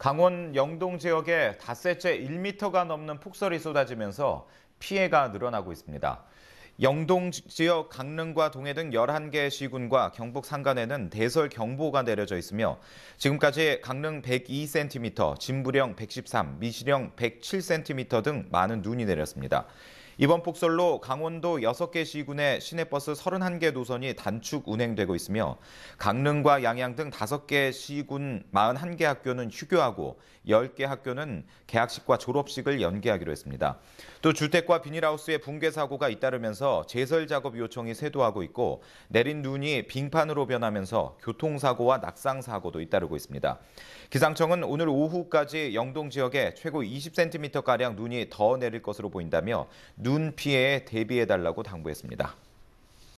강원 영동 지역에 닷새째 1터가 넘는 폭설이 쏟아지면서 피해가 늘어나고 있습니다. 영동 지역 강릉과 동해 등 11개 시군과 경북 산간에는 대설 경보가 내려져 있으며 지금까지 강릉 102cm, 진부령 113, 미시령 107cm 등 많은 눈이 내렸습니다. 이번 폭설로 강원도 6개 시군의 시내버스 31개 노선이 단축 운행되고 있으며 강릉과 양양 등 5개 시군 41개 학교는 휴교하고 10개 학교는 개학식과 졸업식을 연기하기로 했습니다. 또 주택과 비닐하우스의 붕괴 사고가 잇따르면서 제설 작업 요청이 쇄도하고 있고 내린 눈이 빙판으로 변하면서 교통사고와 낙상사고도 잇따르고 있습니다. 기상청은 오늘 오후까지 영동 지역에 최고 20cm가량 눈이 더 내릴 것으로 보인다며 눈눈 피해에 대비해달라고 당부했습니다.